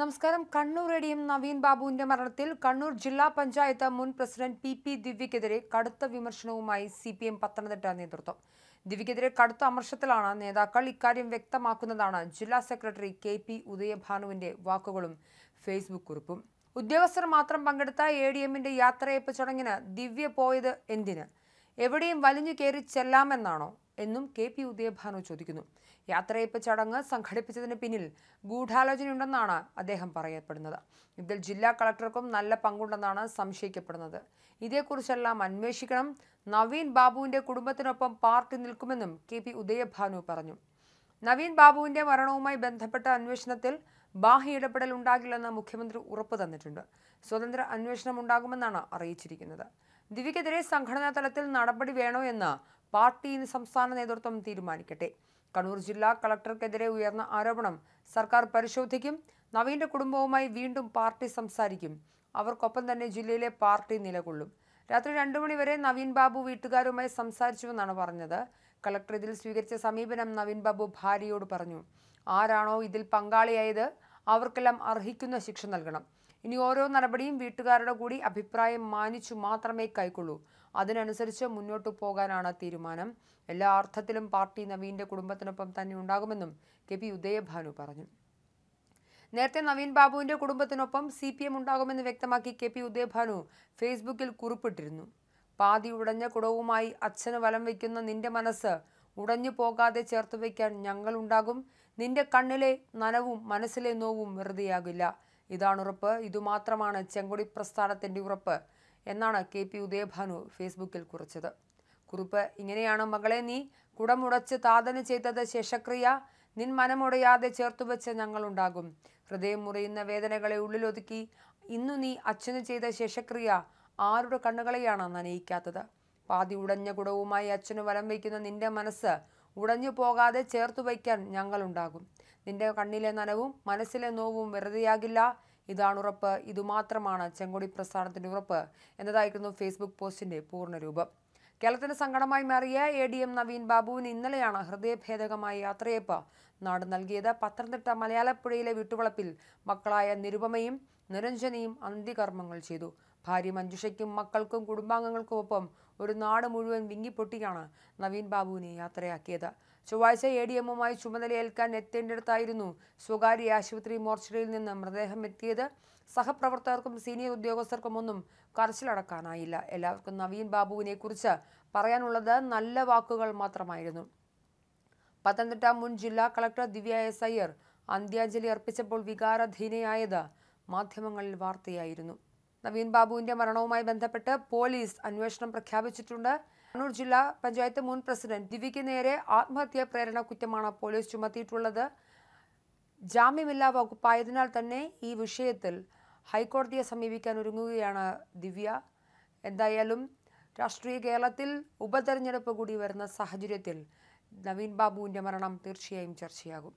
നമസ്കാരം കണ്ണൂർ റെഡിയും നവീൻ ബാബുവിന്റെ മരണത്തിൽ കണ്ണൂർ ജില്ലാ പഞ്ചായത്ത് മുൻ പ്രസിഡന്റ് പി പി ദിവ്യക്കെതിരെ കടുത്ത വിമർശനവുമായി സി പി എം പത്തനംതിട്ട നേതൃത്വം ദിവ്യക്കെതിരെ കടുത്ത അമർഷത്തിലാണ് നേതാക്കൾ ഇക്കാര്യം വ്യക്തമാക്കുന്നതാണ് ജില്ലാ സെക്രട്ടറി കെ പി ഉദയഭാനുവിന്റെ വാക്കുകളും ഫേസ്ബുക്ക് കുറിപ്പും ഉദ്യോഗസ്ഥർ മാത്രം പങ്കെടുത്ത എ ഡി എമ്മിന്റെ യാത്രയപ്പ് ചടങ്ങിന് ദിവ്യ പോയത് എന്തിന് എവിടെയും വലിഞ്ഞു കയറി ചെല്ലാമെന്നാണോ എന്നും കെ പി ഉദയഭാനു ചോദിക്കുന്നു യാത്രയപ്പ് ചടങ്ങ് സംഘടിപ്പിച്ചതിന് പിന്നിൽ ഗൂഢാലോചനയുണ്ടെന്നാണ് അദ്ദേഹം പറയപ്പെടുന്നത് ഇതിൽ ജില്ലാ കളക്ടർക്കും നല്ല പങ്കുണ്ടെന്നാണ് സംശയിക്കപ്പെടുന്നത് ഇതേക്കുറിച്ചെല്ലാം അന്വേഷിക്കണം നവീൻ ബാബുവിന്റെ കുടുംബത്തിനൊപ്പം പാർട്ടി നിൽക്കുമെന്നും കെ പി ഉദയഭാനു പറഞ്ഞു നവീൻ ബാബുവിന്റെ മരണവുമായി ബന്ധപ്പെട്ട അന്വേഷണത്തിൽ ബാഹ്യ ഇടപെടൽ ഉണ്ടാകില്ലെന്ന് മുഖ്യമന്ത്രി ഉറപ്പ് തന്നിട്ടുണ്ട് സ്വതന്ത്ര അന്വേഷണം ഉണ്ടാകുമെന്നാണ് അറിയിച്ചിരിക്കുന്നത് ദിവിക്കെതിരെ സംഘടനാ തലത്തിൽ നടപടി വേണോ എന്ന് പാർട്ടി സംസ്ഥാന നേതൃത്വം തീരുമാനിക്കട്ടെ കണ്ണൂർ ജില്ലാ കളക്ടർക്കെതിരെ ഉയർന്ന ആരോപണം സർക്കാർ പരിശോധിക്കും നവീന്റെ കുടുംബവുമായി വീണ്ടും പാർട്ടി സംസാരിക്കും അവർക്കൊപ്പം തന്നെ ജില്ലയിലെ പാർട്ടി നിലകൊള്ളും രാത്രി രണ്ടു മണിവരെ നവീൻ ബാബു വീട്ടുകാരുമായി സംസാരിച്ചുവെന്നാണ് പറഞ്ഞത് കളക്ടർ ഇതിൽ സ്വീകരിച്ച സമീപനം നവീൻ ബാബു ഭാര്യയോട് പറഞ്ഞു ആരാണോ ഇതിൽ പങ്കാളിയായത് അവർക്കെല്ലാം അർഹിക്കുന്ന ശിക്ഷ നൽകണം ഇനി ഓരോ നടപടിയും വീട്ടുകാരുടെ കൂടി അഭിപ്രായം മാനിച്ചു മാത്രമേ കൈക്കൊള്ളൂ അതിനനുസരിച്ച് മുന്നോട്ടു പോകാനാണ് തീരുമാനം എല്ലാ അർത്ഥത്തിലും പാർട്ടി നവീന്റെ കുടുംബത്തിനൊപ്പം തന്നെ ഉണ്ടാകുമെന്നും കെ പി ഉദയഭാനു പറഞ്ഞു നേരത്തെ നവീൻ ബാബുവിന്റെ കുടുംബത്തിനൊപ്പം സി പി എം ഉണ്ടാകുമെന്ന് വ്യക്തമാക്കി കെ പി ഉദയഭാനു ഫേസ്ബുക്കിൽ കുറിപ്പിട്ടിരുന്നു പാതി ഉടഞ്ഞ കുടവുമായി അച്ഛന് വലം വയ്ക്കുന്ന നിന്റെ മനസ്സ് ഉടഞ്ഞു പോകാതെ ചേർത്ത് വയ്ക്കാൻ ഞങ്ങളുണ്ടാകും നിന്റെ കണ്ണിലെ നനവും മനസ്സിലെ നോവും വെറുതെയാകില്ല ഉറപ്പ് ഇതുമാത്രമാണ് ചെങ്കൊടി പ്രസ്ഥാനത്തിന്റെ ഉറപ്പ് എന്നാണ് കെ പി ഉദയഭാനു ഫേസ്ബുക്കിൽ കുറിച്ചത് കുറിപ്പ് ഇങ്ങനെയാണ് മകളെ നീ കുടമുടച്ച് താതന ചെയ്തത് ശേഷക്രിയ നിൻ മനമുടയാതെ ചേർത്തുവെച്ച് ഞങ്ങളുണ്ടാകും ഹൃദയം മുറിയുന്ന വേദനകളെ ഉള്ളിലൊതുക്കി ഇന്നു നീ അച്ഛന് ചെയ്ത ശേഷക്രിയ ആരുടെ കണ്ണുകളെയാണ് നനയിക്കാത്തത് പാതി ഉടഞ്ഞ കുടവുമായി അച്ഛന് വലം വയ്ക്കുന്ന നിന്റെ മനസ്സ് ഉടഞ്ഞു പോകാതെ ചേർത്തു വയ്ക്കാൻ ഞങ്ങളുണ്ടാകും നിന്റെ കണ്ണിലെ നനവും മനസ്സിലെ നോവും വെറുതെയാകില്ല ഇതാണ് ഉറപ്പ് ഇതുമാത്രമാണ് ചെങ്കൊടി പ്രസ്ഥാനത്തിൻ്റെ ഉറപ്പ് എന്നതായിരുന്നു ഫേസ്ബുക്ക് പോസ്റ്റിൻ്റെ പൂർണ്ണരൂപം കേരളത്തിന് സങ്കടമായി മാറിയ എ ഡി എം നവീൻ ബാബുവിന് ഇന്നലെയാണ് ഹൃദയഭേദകമായ യാത്രയപ്പ് നാട് നൽകിയത് പത്തനംതിട്ട മലയാളപ്പുഴയിലെ വീട്ടുവളപ്പിൽ മക്കളായ നിരുപമയും നിരഞ്ജനയും അന്ത്യകർമ്മങ്ങൾ ചെയ്തു ഭാര്യ മഞ്ജുഷയ്ക്കും മക്കൾക്കും കുടുംബാംഗങ്ങൾക്കുമൊപ്പം ഒരു നാട് മുഴുവൻ വിങ്ങിപ്പൊട്ടിയാണ് നവീൻ ബാബുവിനെ യാത്രയാക്കിയത് ചൊവ്വാഴ്ച എ ഡി എമ്മുമായി ചുമതലയേൽക്കാൻ എത്തേണ്ടടുത്തായിരുന്നു സ്വകാര്യ ആശുപത്രി മോർച്ചറിയിൽ നിന്ന് മൃതദേഹം എത്തിയത് സഹപ്രവർത്തകർക്കും സീനിയർ ഉദ്യോഗസ്ഥർക്കുമൊന്നും കരച്ചിലടക്കാനായില്ല എല്ലാവർക്കും നവീൻ ബാബുവിനെക്കുറിച്ച് പറയാനുള്ളത് നല്ല വാക്കുകൾ മാത്രമായിരുന്നു പത്തനംതിട്ട മുൻ ജില്ലാ കളക്ടർ ദിവ്യ എസ് അയ്യർ അന്ത്യാഞ്ജലി അർപ്പിച്ചപ്പോൾ വികാരധീനയായത് മാധ്യമങ്ങളിൽ വാർത്തയായിരുന്നു നവീൻ ബാബുവിന്റെ മരണവുമായി ബന്ധപ്പെട്ട് പോലീസ് അന്വേഷണം പ്രഖ്യാപിച്ചിട്ടുണ്ട് കണ്ണൂർ ജില്ലാ പഞ്ചായത്ത് മുൻ പ്രസിഡന്റ് ദിവിക്ക് നേരെ ആത്മഹത്യാ പ്രേരണ കുറ്റമാണ് പോലീസ് ചുമത്തിയിട്ടുള്ളത് ജാമ്യമില്ലാ വകുപ്പായതിനാൽ തന്നെ ഈ വിഷയത്തിൽ ഹൈക്കോടതിയെ സമീപിക്കാൻ ഒരുങ്ങുകയാണ് ദിവ്യ എന്തായാലും രാഷ്ട്രീയ കേരളത്തിൽ ഉപതെരഞ്ഞെടുപ്പ് കൂടി വരുന്ന സാഹചര്യത്തിൽ നവീൻ ബാബുവിൻ്റെ മരണം തീർച്ചയായും ചർച്ചയാകും